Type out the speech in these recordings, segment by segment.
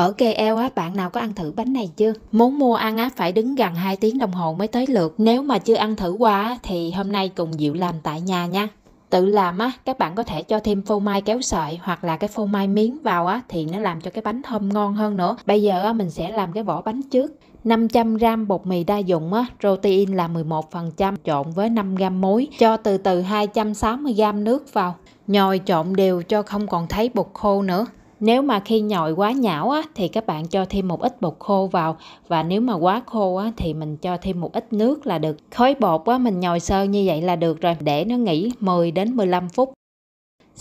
Ở KL á, bạn nào có ăn thử bánh này chưa? Muốn mua ăn á, phải đứng gần 2 tiếng đồng hồ mới tới lượt. Nếu mà chưa ăn thử qua á, thì hôm nay cùng Diệu làm tại nhà nha. Tự làm á, các bạn có thể cho thêm phô mai kéo sợi hoặc là cái phô mai miếng vào á thì nó làm cho cái bánh thơm ngon hơn nữa. Bây giờ á, mình sẽ làm cái vỏ bánh trước. 500g bột mì đa dụng á, protein là 11% trộn với 5g muối, cho từ từ 260g nước vào. Nhồi trộn đều cho không còn thấy bột khô nữa. Nếu mà khi nhồi quá nhão á, thì các bạn cho thêm một ít bột khô vào và nếu mà quá khô á, thì mình cho thêm một ít nước là được. Khối bột á, mình nhồi sơ như vậy là được rồi để nó nghỉ 10 đến 15 phút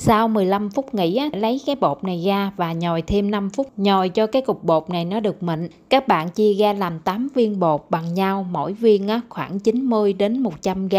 sau 15 phút nghỉ lấy cái bột này ra và nhồi thêm 5 phút nhồi cho cái cục bột này nó được mịn các bạn chia ra làm 8 viên bột bằng nhau mỗi viên á khoảng 90 đến 100 g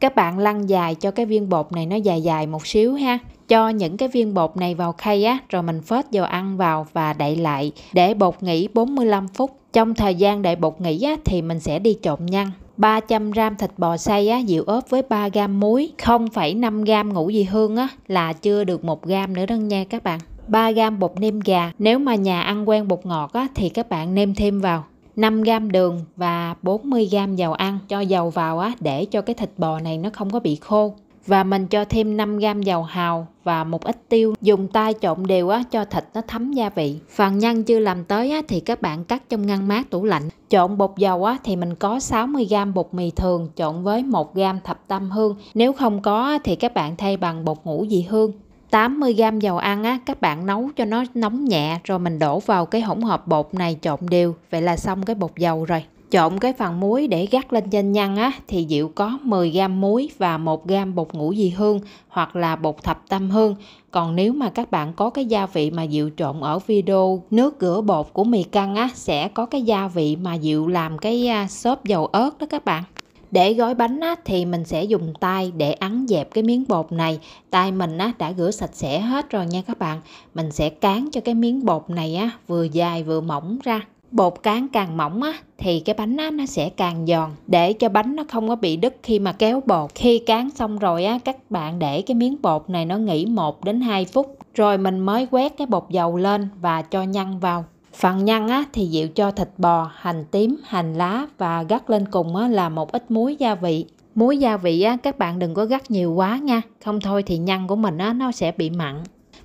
các bạn lăn dài cho cái viên bột này nó dài dài một xíu ha cho những cái viên bột này vào khay á rồi mình phết dầu ăn vào và đậy lại để bột nghỉ 45 phút trong thời gian đợi bột nghỉ á, thì mình sẽ đi trộn nhân 300 g thịt bò xay á, dịu ớt với 3 g muối, 0,5 g ngũ vị hương á, là chưa được 1 g nữa đó nha các bạn. 3 g bột nêm gà, nếu mà nhà ăn quen bột ngọt á, thì các bạn nêm thêm vào. 5 g đường và 40 g dầu ăn cho dầu vào á, để cho cái thịt bò này nó không có bị khô và mình cho thêm 5 gam dầu hào và một ít tiêu dùng tay trộn đều á, cho thịt nó thấm gia vị phần nhân chưa làm tới á, thì các bạn cắt trong ngăn mát tủ lạnh trộn bột dầu á, thì mình có 60 gam bột mì thường trộn với 1 gam thập tam hương nếu không có thì các bạn thay bằng bột ngũ vị hương 80 g dầu ăn á, các bạn nấu cho nó nóng nhẹ rồi mình đổ vào cái hỗn hợp bột này trộn đều. Vậy là xong cái bột dầu rồi. Trộn cái phần muối để gắt lên trên nhân á, thì Diệu có 10 gam muối và 1 gam bột ngũ dị hương hoặc là bột thập tam hương. Còn nếu mà các bạn có cái gia vị mà Diệu trộn ở video nước rửa bột của mì căng á, sẽ có cái gia vị mà Diệu làm cái à, xốp dầu ớt đó các bạn để gói bánh á, thì mình sẽ dùng tay để ấn dẹp cái miếng bột này tay mình á, đã rửa sạch sẽ hết rồi nha các bạn mình sẽ cán cho cái miếng bột này á, vừa dài vừa mỏng ra bột cán càng mỏng á thì cái bánh á nó sẽ càng giòn để cho bánh nó không có bị đứt khi mà kéo bột khi cán xong rồi á các bạn để cái miếng bột này nó nghỉ 1 đến 2 phút rồi mình mới quét cái bột dầu lên và cho nhân vào Phần nhân á, thì Diệu cho thịt bò, hành tím, hành lá và gắt lên cùng á, là một ít muối gia vị. Muối gia vị á, các bạn đừng có gắt nhiều quá nha, không thôi thì nhân của mình á, nó sẽ bị mặn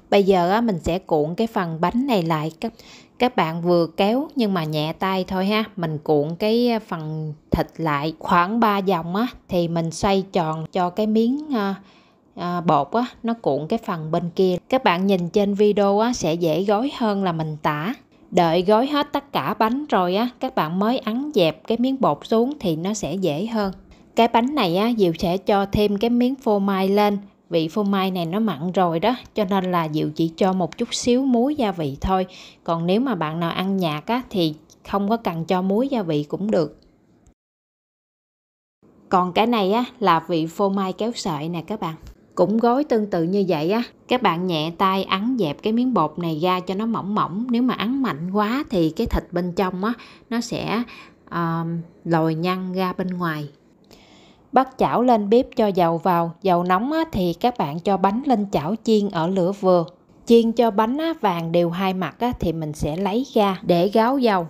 bây giờ mình sẽ cuộn cái phần bánh này lại các các bạn vừa kéo nhưng mà nhẹ tay thôi ha mình cuộn cái à, phần thịt lại khoảng 3 vòng á thì mình xoay tròn cho cái miếng à, à, bột á nó cuộn cái phần bên kia các bạn nhìn trên video á sẽ dễ gói hơn là mình tả đợi gói hết tất cả bánh rồi á các bạn mới ấn dẹp cái miếng bột xuống thì nó sẽ dễ hơn cái bánh này á Diệu sẽ cho thêm cái miếng phô mai lên vị phô mai này nó mặn rồi đó cho nên là dịu chỉ cho một chút xíu muối gia vị thôi còn nếu mà bạn nào ăn nhạt á, thì không có cần cho muối gia vị cũng được còn cái này á, là vị phô mai kéo sợi nè các bạn cũng gói tương tự như vậy á các bạn nhẹ tay ấn dẹp cái miếng bột này ra cho nó mỏng mỏng nếu mà ấn mạnh quá thì cái thịt bên trong á nó sẽ uh, lồi nhăn ra bên ngoài Bắt chảo lên bếp cho dầu vào, dầu nóng thì các bạn cho bánh lên chảo chiên ở lửa vừa. Chiên cho bánh vàng đều hai mặt thì mình sẽ lấy ra để gáo dầu.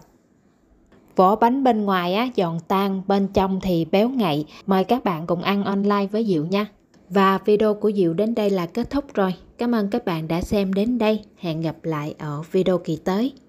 Vỏ bánh bên ngoài giòn tan, bên trong thì béo ngậy. Mời các bạn cùng ăn online với Diệu nha. Và video của Diệu đến đây là kết thúc rồi. Cảm ơn các bạn đã xem đến đây. Hẹn gặp lại ở video kỳ tới.